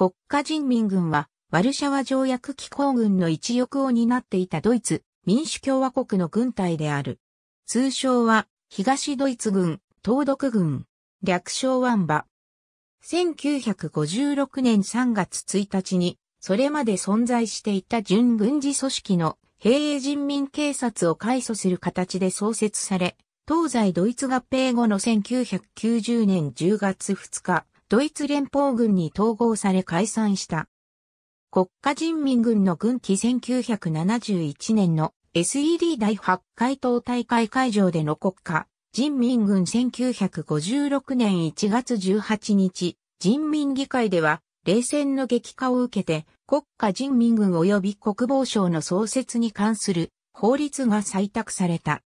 国家人民軍は、ワルシャワ条約機構軍の一翼を担っていたドイツ民主共和国の軍隊である。通称は、東ドイツ軍、東独軍、略称ワンバ。1956年3月1日に、それまで存在していた準軍事組織の兵営人民警察を改組する形で創設され、東西ドイツ合併後の1990年10月2日、ドイツ連邦軍に統合され解散した。国家人民軍の軍旗1971年の SED 第8回党大会会場での国家人民軍1956年1月18日人民議会では冷戦の激化を受けて国家人民軍及び国防省の創設に関する法律が採択された。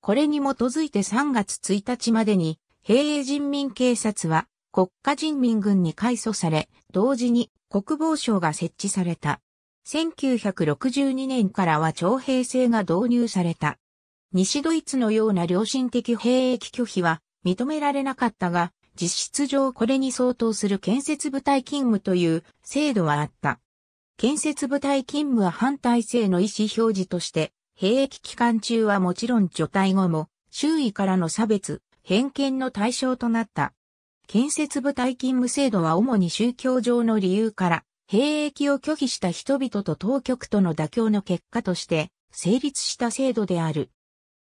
これに基づいて3月1日までに、平営人民警察は国家人民軍に改組され、同時に国防省が設置された。1962年からは徴兵制が導入された。西ドイツのような良心的兵役拒否は認められなかったが、実質上これに相当する建設部隊勤務という制度はあった。建設部隊勤務は反体制の意思表示として、兵役期間中はもちろん除隊後も、周囲からの差別、偏見の対象となった。建設部隊勤務制度は主に宗教上の理由から、兵役を拒否した人々と当局との妥協の結果として成立した制度である。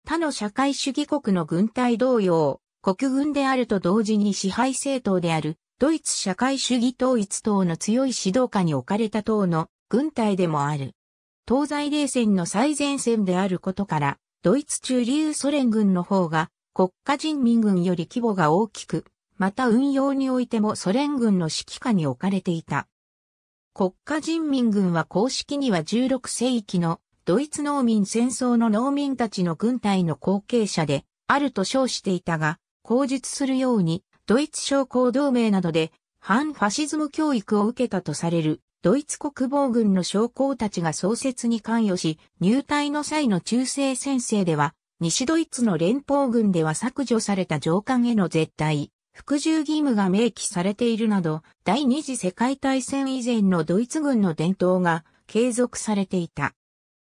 他の社会主義国の軍隊同様、国軍であると同時に支配政党であるドイツ社会主義統一党の強い指導下に置かれた党の軍隊でもある。東西冷戦の最前線であることから、ドイツ中流ソ連軍の方が国家人民軍より規模が大きく、また運用においてもソ連軍の指揮下に置かれていた。国家人民軍は公式には16世紀のドイツ農民戦争の農民たちの軍隊の後継者であると称していたが、口述するようにドイツ商工同盟などで反ファシズム教育を受けたとされるドイツ国防軍の将校たちが創設に関与し、入隊の際の中世先生では、西ドイツの連邦軍では削除された上官への絶対服従義務が明記されているなど、第二次世界大戦以前のドイツ軍の伝統が継続されていた。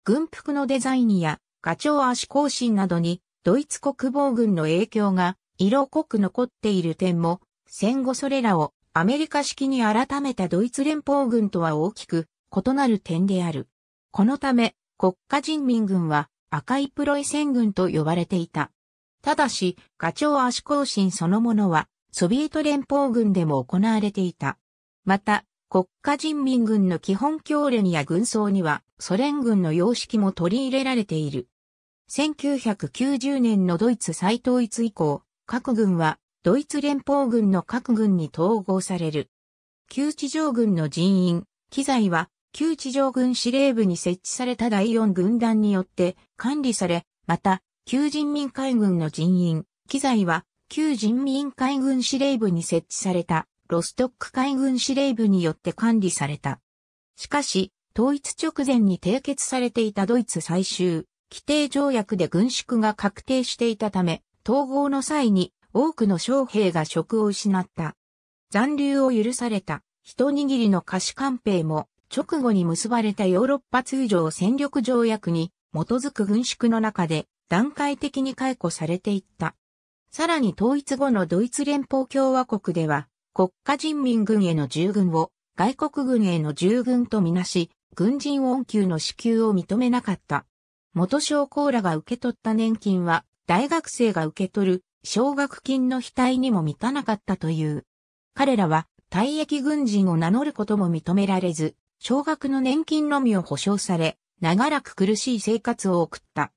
軍服のデザインやガチョウ足更新などにドイツ国防軍の影響が色濃く残っている点も、戦後それらをアメリカ式に改めたドイツ連邦軍とは大きく異なる点である。このため国家人民軍は赤いプロイセン軍と呼ばれていた。ただし、ガチョウ足行進そのものは、ソビエト連邦軍でも行われていた。また、国家人民軍の基本教練や軍装には、ソ連軍の様式も取り入れられている。1990年のドイツ再統一以降、各軍は、ドイツ連邦軍の各軍に統合される。旧地上軍の人員、機材は、旧地上軍司令部に設置された第4軍団によって管理され、また、旧人民海軍の人員、機材は、旧人民海軍司令部に設置された、ロストック海軍司令部によって管理された。しかし、統一直前に締結されていたドイツ最終、規定条約で軍縮が確定していたため、統合の際に多くの将兵が職を失った。残留を許された、一握りの貸し官兵も、直後に結ばれたヨーロッパ通常戦力条約に基づく軍縮の中で段階的に解雇されていった。さらに統一後のドイツ連邦共和国では、国家人民軍への従軍を外国軍への従軍とみなし、軍人恩給の支給を認めなかった。元将校らが受け取った年金は、大学生が受け取る奨学金の額にも満たなかったという。彼らは退役軍人を名乗ることも認められず、奨学の年金のみを保障され、長らく苦しい生活を送った。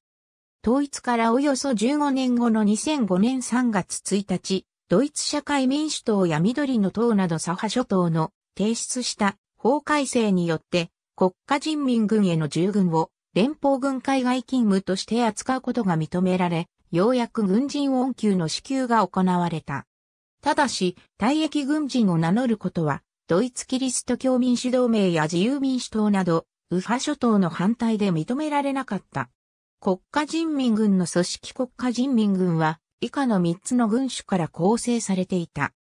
統一からおよそ15年後の2005年3月1日、ドイツ社会民主党や緑の党など左派諸党の提出した法改正によって国家人民軍への従軍を連邦軍海外勤務として扱うことが認められ、ようやく軍人恩給の支給が行われた。ただし、退役軍人を名乗ることは、ドイツキリスト教民主同盟や自由民主党など、右派諸党の反対で認められなかった。国家人民軍の組織国家人民軍は、以下の3つの軍種から構成されていた。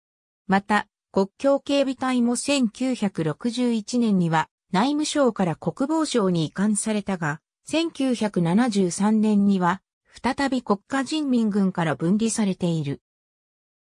また、国境警備隊も1961年には内務省から国防省に移管されたが、1973年には再び国家人民軍から分離されている。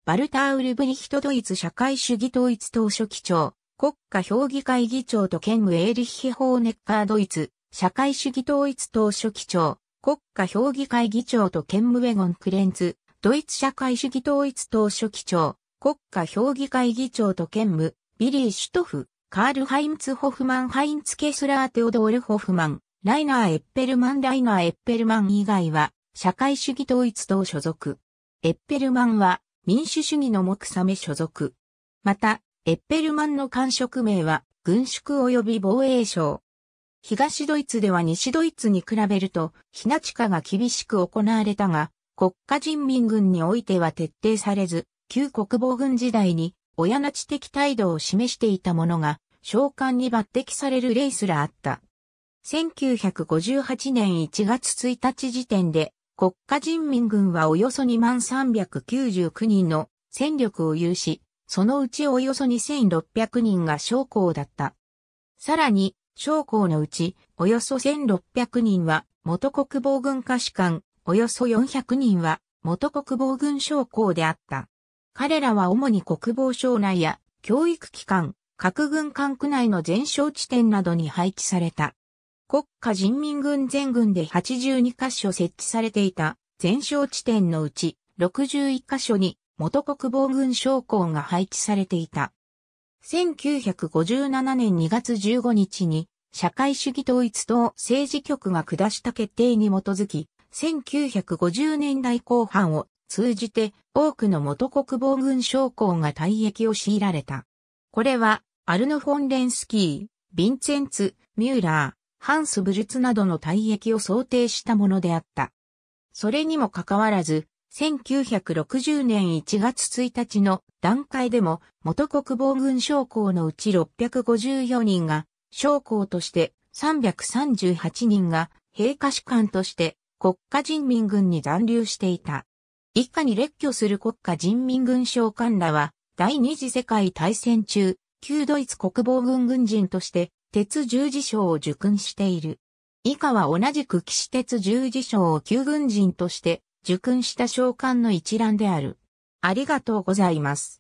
バルター・ウルブリヒト・ドイツ社会主義統一党書記長、国家評議会議長と兼務エーリッヒ・ホーネッカー・ドイツ、社会主義統一党書記長、国家評議会議長とケンムウェゴン・クレンツ、ドイツ社会主義統一党書記長、国家評議会議長と兼務、ビリー・シュトフ、カール・ハインツ・ホフマン・ハインツ・ケスラー・テオドール・ホフマン、ライナー・エッペルマン・ライナー・エッペルマン以外は、社会主義統一党所属。エッペルマンは、民主主義の目覚め所属。また、エッペルマンの官職名は、軍縮及び防衛省、東ドイツでは西ドイツに比べると、ひな地下が厳しく行われたが、国家人民軍においては徹底されず、旧国防軍時代に、親な知的態度を示していたものが、召喚に抜擢される例すらあった。1958年1月1日時点で、国家人民軍はおよそ2399人の戦力を有し、そのうちおよそ2600人が将校だった。さらに、将校のうち、およそ1600人は、元国防軍下士官、およそ400人は、元国防軍将校であった。彼らは主に国防省内や、教育機関、核軍管区内の全焼地点などに配置された。国家人民軍全軍で82カ所設置されていた全焼地点のうち61カ所に元国防軍将校が配置されていた。1957年2月15日に社会主義統一党政治局が下した決定に基づき、1950年代後半を通じて多くの元国防軍将校が退役を強いられた。これは、アルノ・フォンレンスキー、ヴィンチェンツ、ミューラー、ハンス・ブルツなどの退役を想定したものであった。それにもかかわらず、1960年1月1日の段階でも元国防軍将校のうち654人が将校として338人が陛下士官として国家人民軍に残留していた。以下に列挙する国家人民軍将官らは第二次世界大戦中、旧ドイツ国防軍軍人として鉄十字章を受勲している。以下は同じく騎士鉄十字章を旧軍人として受訓した召喚の一覧である。ありがとうございます。